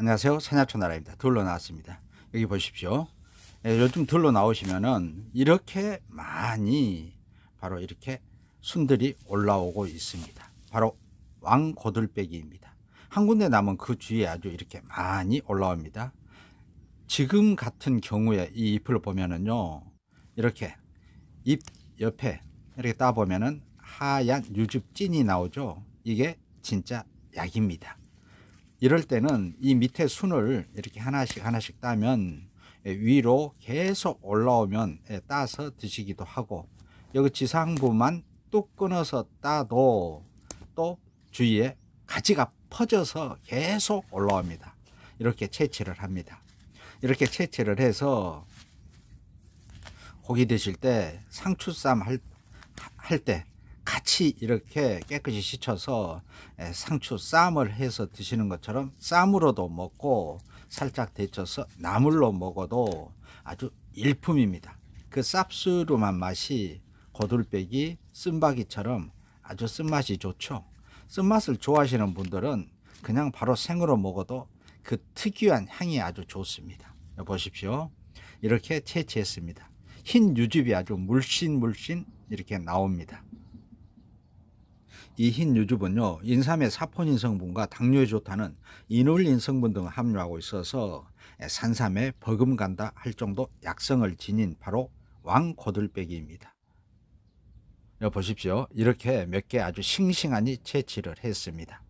안녕하세요. 산야초나라입니다. 둘러 나왔습니다. 여기 보십시오. 예, 요즘 둘러 나오시면은 이렇게 많이 바로 이렇게 순들이 올라오고 있습니다. 바로 왕고들빼기입니다. 한 군데 남은 그 주위에 아주 이렇게 많이 올라옵니다. 지금 같은 경우에 이 잎을 보면은요. 이렇게 잎 옆에 이렇게 따보면은 하얀 유즙찐이 나오죠. 이게 진짜 약입니다. 이럴 때는 이 밑에 순을 이렇게 하나씩 하나씩 따면 예, 위로 계속 올라오면 예, 따서 드시기도 하고 여기 지상부만 뚝 끊어서 따도 또 주위에 가지가 퍼져서 계속 올라옵니다. 이렇게 채취를 합니다. 이렇게 채취를 해서 고기 드실 때 상추쌈 할, 할때 같이 이렇게 깨끗이 씻어서 예, 상추 쌈을 해서 드시는 것처럼 쌈으로도 먹고 살짝 데쳐서 나물로 먹어도 아주 일품입니다. 그쌉수름한 맛이 고들빼기 쓴바기처럼 아주 쓴맛이 좋죠. 쓴맛을 좋아하시는 분들은 그냥 바로 생으로 먹어도 그 특유한 향이 아주 좋습니다. 보십시오. 이렇게 채취했습니다. 흰 유즙이 아주 물씬물씬 이렇게 나옵니다. 이흰 유즙은요 인삼의 사포닌 성분과 당뇨에 좋다는 이놀린 성분 등을 함유하고 있어서 산삼에 버금간다 할 정도 약성을 지닌 바로 왕고들빼기입니다. 보십시오. 이렇게 몇 개 아주 싱싱하니 채취를 했습니다.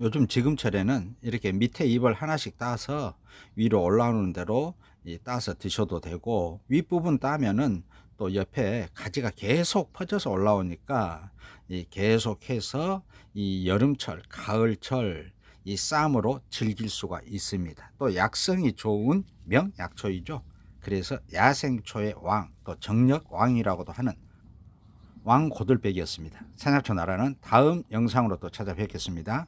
요즘 지금철에는 이렇게 밑에 잎을 하나씩 따서 위로 올라오는 대로 따서 드셔도 되고 윗부분 따면은 또 옆에 가지가 계속 퍼져서 올라오니까 이 계속해서 이 여름철, 가을철 이 쌈으로 즐길 수가 있습니다. 또 약성이 좋은 명약초이죠. 그래서 야생초의 왕, 또 정력왕이라고도 하는 왕고들백이었습니다. 산약초 나라는 다음 영상으로 또 찾아뵙겠습니다.